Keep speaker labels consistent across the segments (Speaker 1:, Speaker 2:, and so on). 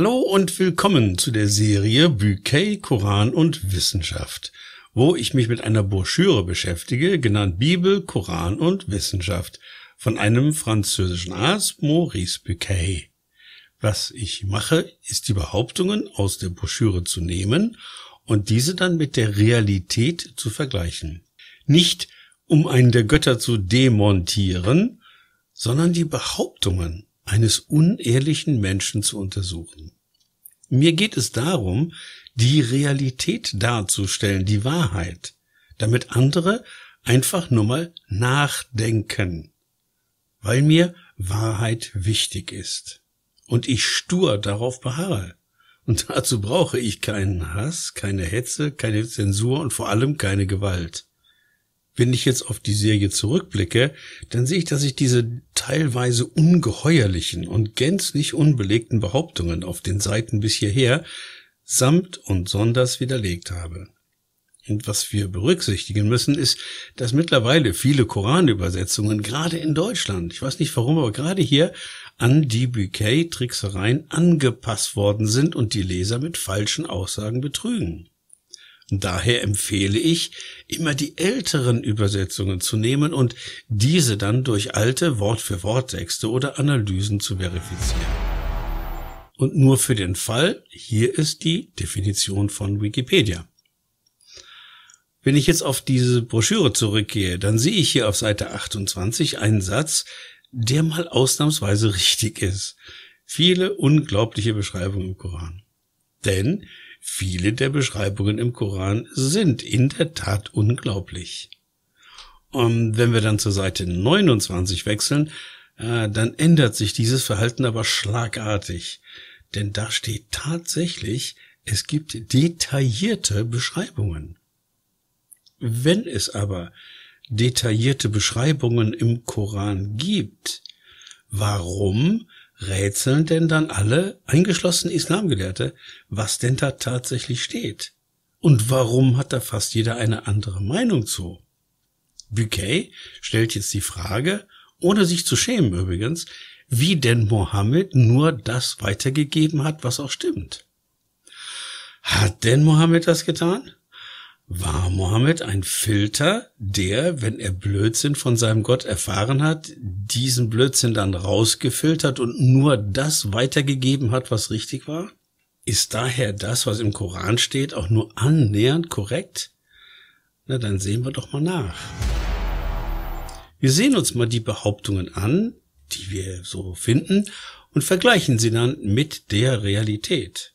Speaker 1: Hallo und willkommen zu der Serie Bouquet, Koran und Wissenschaft, wo ich mich mit einer Broschüre beschäftige, genannt Bibel, Koran und Wissenschaft, von einem französischen Arzt Maurice Bouquet. Was ich mache, ist die Behauptungen aus der Broschüre zu nehmen und diese dann mit der Realität zu vergleichen. Nicht um einen der Götter zu demontieren, sondern die Behauptungen eines unehrlichen Menschen zu untersuchen. Mir geht es darum, die Realität darzustellen, die Wahrheit, damit andere einfach nur mal nachdenken, weil mir Wahrheit wichtig ist und ich stur darauf beharre. Und dazu brauche ich keinen Hass, keine Hetze, keine Zensur und vor allem keine Gewalt. Wenn ich jetzt auf die Serie zurückblicke, dann sehe ich, dass ich diese teilweise ungeheuerlichen und gänzlich unbelegten Behauptungen auf den Seiten bis hierher samt und sonders widerlegt habe. Und was wir berücksichtigen müssen, ist, dass mittlerweile viele Koranübersetzungen, gerade in Deutschland, ich weiß nicht warum, aber gerade hier, an die Bouquet-Tricksereien angepasst worden sind und die Leser mit falschen Aussagen betrügen. Daher empfehle ich, immer die älteren Übersetzungen zu nehmen und diese dann durch alte Wort-für-Wort-Texte oder Analysen zu verifizieren. Und nur für den Fall, hier ist die Definition von Wikipedia. Wenn ich jetzt auf diese Broschüre zurückgehe, dann sehe ich hier auf Seite 28 einen Satz, der mal ausnahmsweise richtig ist. Viele unglaubliche Beschreibungen im Koran. Denn Viele der Beschreibungen im Koran sind in der Tat unglaublich. Und ähm, wenn wir dann zur Seite 29 wechseln, äh, dann ändert sich dieses Verhalten aber schlagartig. Denn da steht tatsächlich, es gibt detaillierte Beschreibungen. Wenn es aber detaillierte Beschreibungen im Koran gibt, warum rätseln denn dann alle, eingeschlossenen Islamgelehrte, was denn da tatsächlich steht? Und warum hat da fast jeder eine andere Meinung zu? Buquet stellt jetzt die Frage, ohne sich zu schämen übrigens, wie denn Mohammed nur das weitergegeben hat, was auch stimmt. Hat denn Mohammed das getan? war Mohammed ein Filter, der, wenn er Blödsinn von seinem Gott erfahren hat, diesen Blödsinn dann rausgefiltert und nur das weitergegeben hat, was richtig war? Ist daher das, was im Koran steht, auch nur annähernd korrekt? Na, dann sehen wir doch mal nach. Wir sehen uns mal die Behauptungen an, die wir so finden, und vergleichen sie dann mit der Realität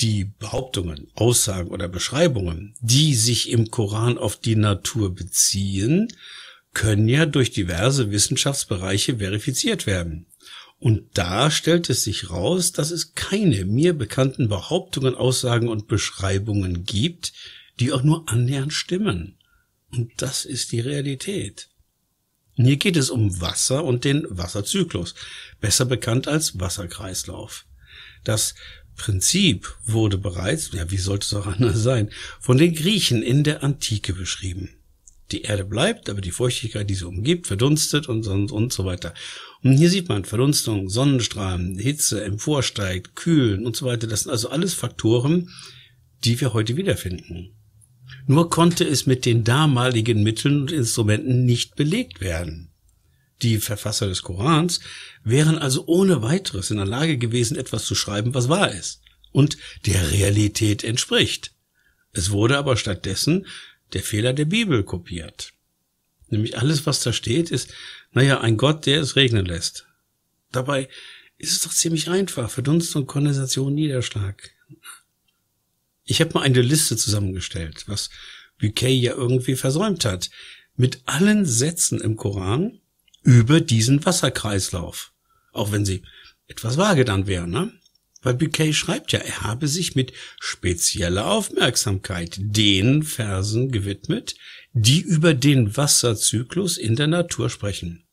Speaker 1: die Behauptungen, Aussagen oder Beschreibungen, die sich im Koran auf die Natur beziehen, können ja durch diverse Wissenschaftsbereiche verifiziert werden. Und da stellt es sich raus, dass es keine mir bekannten Behauptungen, Aussagen und Beschreibungen gibt, die auch nur annähernd stimmen. Und das ist die Realität. Und hier geht es um Wasser und den Wasserzyklus, besser bekannt als Wasserkreislauf. Das Prinzip wurde bereits, ja, wie sollte es auch anders sein, von den Griechen in der Antike beschrieben. Die Erde bleibt, aber die Feuchtigkeit, die sie umgibt, verdunstet und, und, und so weiter. Und hier sieht man Verdunstung, Sonnenstrahlen, Hitze, emporsteigt, Kühlen und so weiter. Das sind also alles Faktoren, die wir heute wiederfinden. Nur konnte es mit den damaligen Mitteln und Instrumenten nicht belegt werden. Die Verfasser des Korans wären also ohne weiteres in der Lage gewesen, etwas zu schreiben, was wahr ist und der Realität entspricht. Es wurde aber stattdessen der Fehler der Bibel kopiert. Nämlich alles, was da steht, ist, naja, ein Gott, der es regnen lässt. Dabei ist es doch ziemlich einfach. Verdunst und Kondensation, Niederschlag. Ich habe mal eine Liste zusammengestellt, was Bouquet ja irgendwie versäumt hat. Mit allen Sätzen im Koran, über diesen Wasserkreislauf. Auch wenn sie etwas vage dann wären, ne? Weil Buquet schreibt ja, er habe sich mit spezieller Aufmerksamkeit den Versen gewidmet, die über den Wasserzyklus in der Natur sprechen.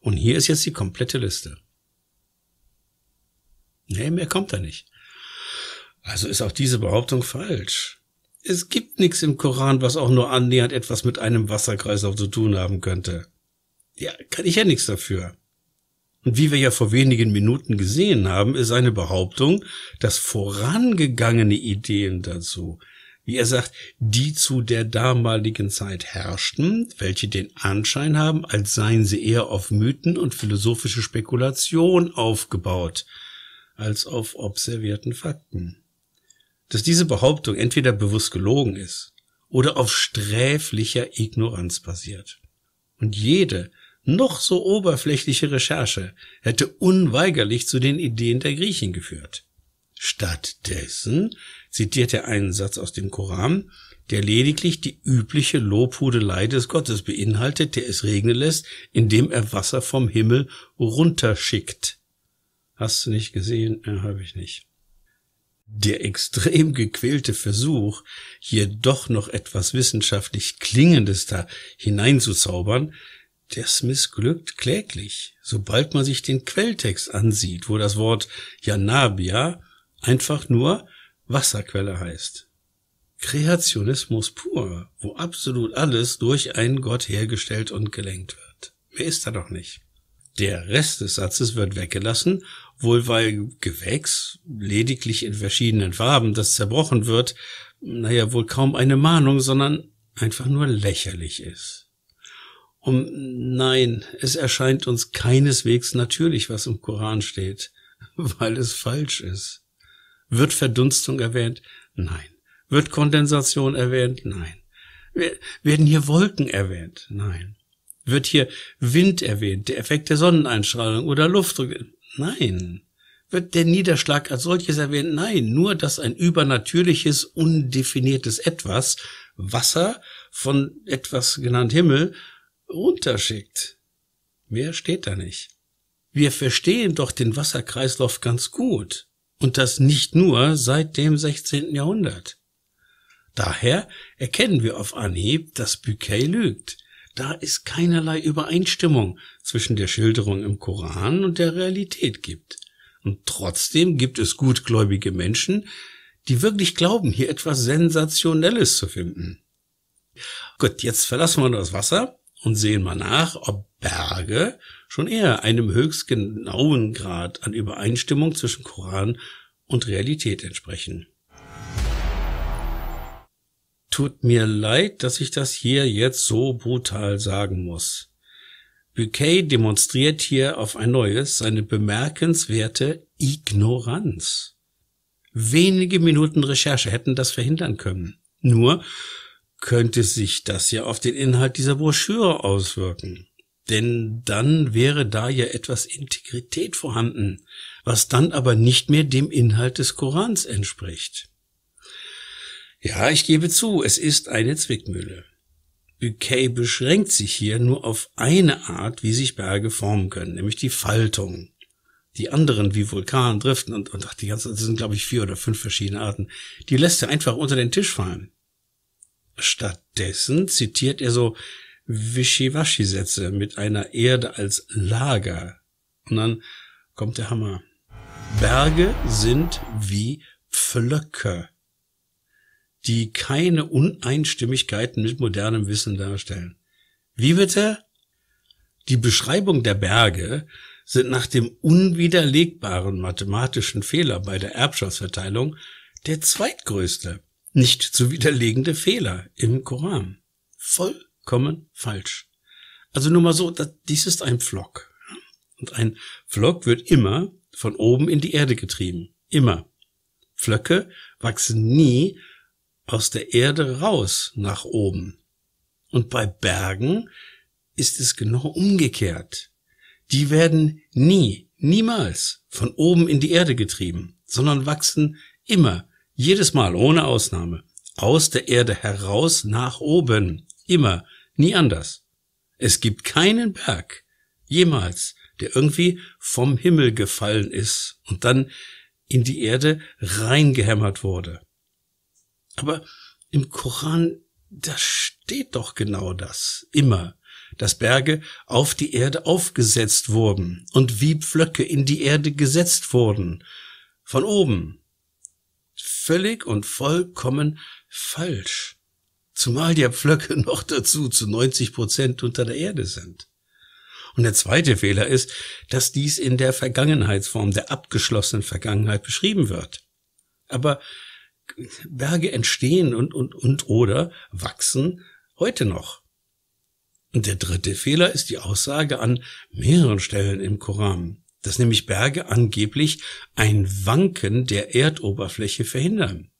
Speaker 1: Und hier ist jetzt die komplette Liste. Nee, mehr kommt da nicht. Also ist auch diese Behauptung falsch. Es gibt nichts im Koran, was auch nur annähernd etwas mit einem Wasserkreislauf zu tun haben könnte. Ja, kann ich ja nichts dafür. Und wie wir ja vor wenigen Minuten gesehen haben, ist eine Behauptung, dass vorangegangene Ideen dazu, wie er sagt, die zu der damaligen Zeit herrschten, welche den Anschein haben, als seien sie eher auf Mythen und philosophische Spekulation aufgebaut, als auf observierten Fakten. Dass diese Behauptung entweder bewusst gelogen ist oder auf sträflicher Ignoranz basiert. Und jede noch so oberflächliche Recherche hätte unweigerlich zu den Ideen der Griechen geführt. Stattdessen zitiert er einen Satz aus dem Koran, der lediglich die übliche Lobhudelei des Gottes beinhaltet, der es regnen lässt, indem er Wasser vom Himmel runterschickt. Hast du nicht gesehen? Ja, habe ich nicht. Der extrem gequälte Versuch, hier doch noch etwas wissenschaftlich Klingendes da hineinzuzaubern, das missglückt kläglich, sobald man sich den Quelltext ansieht, wo das Wort Janabia einfach nur Wasserquelle heißt. Kreationismus pur, wo absolut alles durch einen Gott hergestellt und gelenkt wird. Mehr ist da doch nicht. Der Rest des Satzes wird weggelassen, wohl weil Gewächs, lediglich in verschiedenen Farben, das zerbrochen wird, naja, wohl kaum eine Mahnung, sondern einfach nur lächerlich ist. Und nein, es erscheint uns keineswegs natürlich, was im Koran steht, weil es falsch ist. Wird Verdunstung erwähnt? Nein. Wird Kondensation erwähnt? Nein. Werden hier Wolken erwähnt? Nein. Wird hier Wind erwähnt, der Effekt der Sonneneinstrahlung oder Luftdruck? Nein. Wird der Niederschlag als solches erwähnt? Nein, nur dass ein übernatürliches, undefiniertes etwas, Wasser, von etwas genannt Himmel, runterschickt. Mehr steht da nicht. Wir verstehen doch den Wasserkreislauf ganz gut. Und das nicht nur seit dem 16. Jahrhundert. Daher erkennen wir auf Anhieb, dass Bouquet lügt. Da es keinerlei Übereinstimmung zwischen der Schilderung im Koran und der Realität gibt. Und trotzdem gibt es gutgläubige Menschen, die wirklich glauben, hier etwas Sensationelles zu finden. Gut, jetzt verlassen wir das Wasser und sehen mal nach, ob Berge schon eher einem höchst genauen Grad an Übereinstimmung zwischen Koran und Realität entsprechen. Tut mir leid, dass ich das hier jetzt so brutal sagen muss. Buquet demonstriert hier auf ein neues seine bemerkenswerte Ignoranz. Wenige Minuten Recherche hätten das verhindern können. Nur könnte sich das ja auf den Inhalt dieser Broschüre auswirken. Denn dann wäre da ja etwas Integrität vorhanden, was dann aber nicht mehr dem Inhalt des Korans entspricht. Ja, ich gebe zu, es ist eine Zwickmühle. Bouquet beschränkt sich hier nur auf eine Art, wie sich Berge formen können, nämlich die Faltung. Die anderen, wie Vulkan, Driften und, und ach, die ganzen, das sind glaube ich vier oder fünf verschiedene Arten, die lässt er einfach unter den Tisch fallen. Stattdessen zitiert er so Wischiwaschi-Sätze mit einer Erde als Lager. Und dann kommt der Hammer. Berge sind wie Pflöcke, die keine Uneinstimmigkeiten mit modernem Wissen darstellen. Wie bitte? Die Beschreibung der Berge sind nach dem unwiderlegbaren mathematischen Fehler bei der Erbschaftsverteilung der zweitgrößte nicht zu widerlegende Fehler im Koran. Vollkommen falsch. Also nur mal so, das, dies ist ein Flock. Und ein Flock wird immer von oben in die Erde getrieben. Immer. Flöcke wachsen nie aus der Erde raus nach oben. Und bei Bergen ist es genau umgekehrt. Die werden nie, niemals von oben in die Erde getrieben, sondern wachsen immer jedes Mal, ohne Ausnahme, aus der Erde heraus nach oben. Immer, nie anders. Es gibt keinen Berg, jemals, der irgendwie vom Himmel gefallen ist und dann in die Erde reingehämmert wurde. Aber im Koran, da steht doch genau das, immer, dass Berge auf die Erde aufgesetzt wurden und wie Pflöcke in die Erde gesetzt wurden, von oben, völlig und vollkommen falsch. Zumal die Pflöcke noch dazu zu 90 Prozent unter der Erde sind. Und der zweite Fehler ist, dass dies in der Vergangenheitsform, der abgeschlossenen Vergangenheit beschrieben wird. Aber Berge entstehen und, und, und oder wachsen heute noch. Und der dritte Fehler ist die Aussage an mehreren Stellen im Koran dass nämlich Berge angeblich ein Wanken der Erdoberfläche verhindern.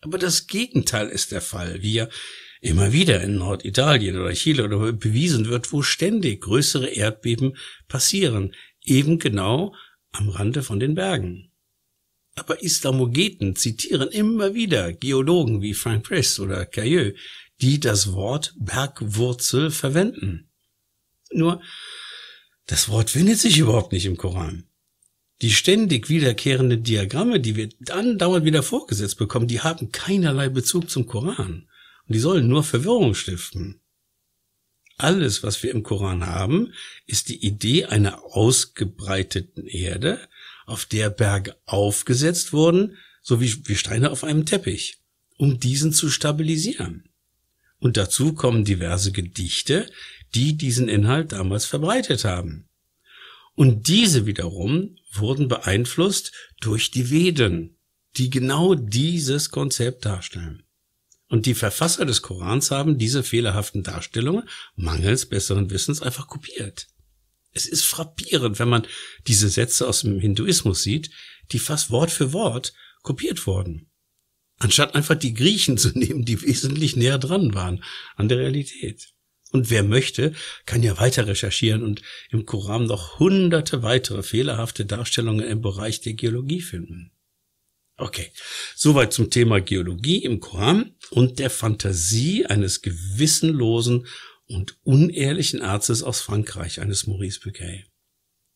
Speaker 1: Aber das Gegenteil ist der Fall, wie ja immer wieder in Norditalien oder Chile oder bewiesen wird, wo ständig größere Erdbeben passieren, eben genau am Rande von den Bergen. Aber Islamogeten zitieren immer wieder Geologen wie Frank Press oder Cailleux, die das Wort Bergwurzel verwenden. Nur das Wort findet sich überhaupt nicht im Koran. Die ständig wiederkehrenden Diagramme, die wir dann dauernd wieder vorgesetzt bekommen, die haben keinerlei Bezug zum Koran. Und die sollen nur Verwirrung stiften. Alles, was wir im Koran haben, ist die Idee einer ausgebreiteten Erde, auf der Berge aufgesetzt wurden, so wie, wie Steine auf einem Teppich, um diesen zu stabilisieren. Und dazu kommen diverse Gedichte, die diesen Inhalt damals verbreitet haben. Und diese wiederum wurden beeinflusst durch die Veden, die genau dieses Konzept darstellen. Und die Verfasser des Korans haben diese fehlerhaften Darstellungen mangels besseren Wissens einfach kopiert. Es ist frappierend, wenn man diese Sätze aus dem Hinduismus sieht, die fast Wort für Wort kopiert wurden. Anstatt einfach die Griechen zu nehmen, die wesentlich näher dran waren an der Realität. Und wer möchte, kann ja weiter recherchieren und im Koran noch hunderte weitere fehlerhafte Darstellungen im Bereich der Geologie finden. Okay, soweit zum Thema Geologie im Koran und der Fantasie eines gewissenlosen und unehrlichen Arztes aus Frankreich, eines Maurice Bucquet.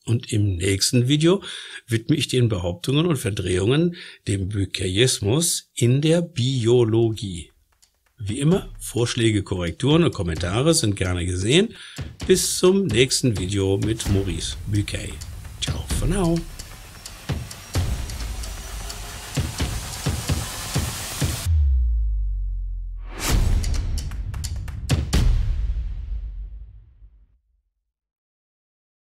Speaker 1: Und im nächsten Video widme ich den Behauptungen und Verdrehungen dem Bucquetismus in der Biologie. Wie immer, Vorschläge, Korrekturen und Kommentare sind gerne gesehen. Bis zum nächsten Video mit Maurice Buquet. Ciao for now.